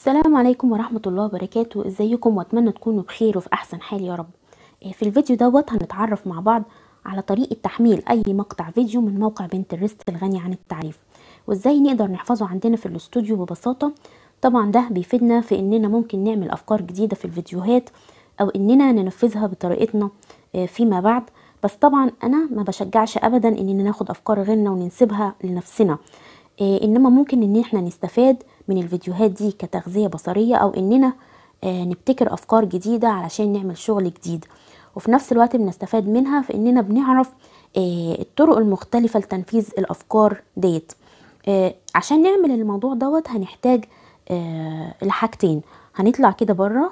السلام عليكم ورحمة الله وبركاته ازيكم واتمنى تكونوا بخير وفي احسن حال يا رب آه، في الفيديو دوت هنتعرف مع بعض على طريقة تحميل اي مقطع فيديو من موقع بنترست الغني عن التعريف وازاي نقدر نحفظه عندنا في الاستوديو ببساطة طبعا ده بيفيدنا في اننا ممكن نعمل افكار جديدة في الفيديوهات او اننا ننفذها بطريقتنا آه، فيما بعد بس طبعا انا ما بشجعش ابدا اننا ناخد افكار غيرنا وننسبها لنفسنا آه، انما ممكن ان احنا نستفاد من الفيديوهات دي كتغذية بصرية او اننا آه، نبتكر افكار جديدة علشان نعمل شغل جديد وفي نفس الوقت بنستفاد منها في اننا بنعرف آه، الطرق المختلفة لتنفيذ الافكار ديت عشان نعمل الموضوع دوت هنحتاج لحاجتين هنطلع كده بره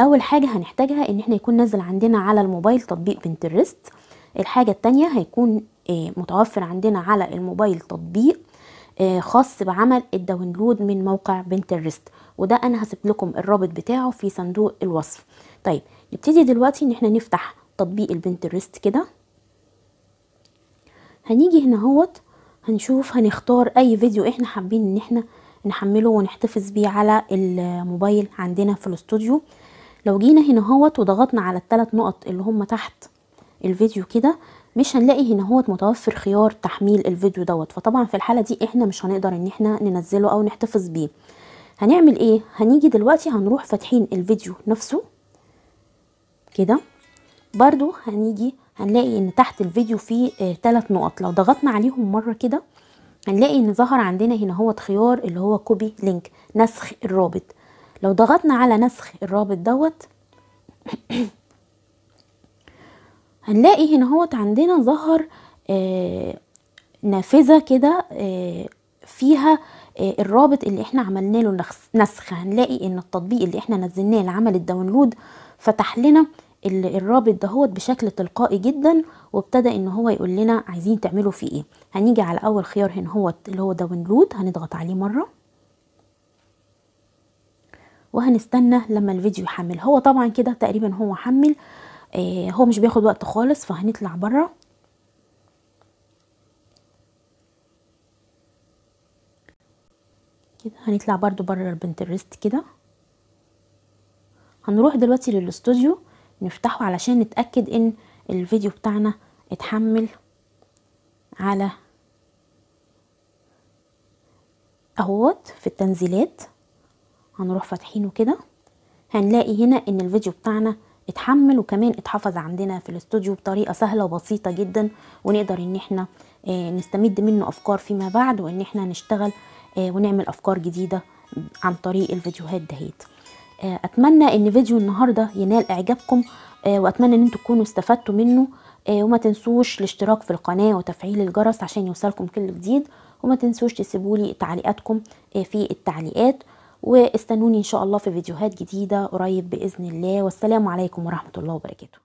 اول حاجة هنحتاجها ان احنا يكون نازل عندنا على الموبايل تطبيق بنترست الحاجة الثانيه هيكون آه، متوفر عندنا على الموبايل تطبيق آه، خاص بعمل الداونلود من موقع بنترست وده انا هسيب لكم الرابط بتاعه في صندوق الوصف طيب نبتدي دلوقتي ان احنا نفتح تطبيق البنترست كده هنيجي هنا هوت هنشوف هنختار اي فيديو احنا حابين ان احنا نحمله ونحتفظ بيه على الموبايل عندنا في الاستوديو لو جينا هنا هوت وضغطنا على الثلاث نقط اللي هم تحت الفيديو كده مش هنلاقي هنا هو متوفر خيار تحميل الفيديو دوت فطبعا في الحاله دي احنا مش هنقدر ان احنا ننزله او نحتفظ بيه هنعمل ايه هنيجي دلوقتي هنروح فاتحين الفيديو نفسه كده برضو هنيجي هنلاقي ان تحت الفيديو فيه آه تلات نقط لو ضغطنا عليهم مرة كده هنلاقي ان ظهر عندنا هنا هو خيار اللي هو كوبي لينك نسخ الرابط لو ضغطنا على نسخ الرابط دوت هنلاقي هنا هوت عندنا ظهر آه، نافذة كده آه، فيها آه، الرابط اللي احنا عملنا له نسخ هنلاقي ان التطبيق اللي احنا نزلناه اللي عمل الداونلود فتح لنا الرابط دهوت بشكل تلقائي جدا وابتدى ان هو يقول لنا عايزين تعملوا فيه ايه هنيجي على اول خيار هنا هو اللي هو داونلود هنضغط عليه مره وهنستنى لما الفيديو يحمل هو طبعا كده تقريبا هو حمل آه هو مش بياخد وقت خالص فهنطلع بره كده هنطلع برضو بره البنترست كده هنروح دلوقتي للاستوديو نفتحه علشان نتأكد ان الفيديو بتاعنا اتحمل على اهوت في التنزيلات هنروح فاتحينه كده هنلاقي هنا ان الفيديو بتاعنا اتحمل وكمان اتحفظ عندنا في الاستوديو بطريقه سهله وبسيطه جدا ونقدر ان احنا آه، نستمد منه افكار فيما بعد وان احنا نشتغل آه، ونعمل افكار جديده عن طريق الفيديوهات دهيت آه، اتمنى ان فيديو النهارده ينال اعجابكم واتمنى ان انتم تكونوا استفدتوا منه وما تنسوش الاشتراك في القناه وتفعيل الجرس عشان يوصلكم كل جديد وما تنسوش تسيبولي تعليقاتكم في التعليقات واستنوني ان شاء الله في فيديوهات جديده قريب باذن الله والسلام عليكم ورحمه الله وبركاته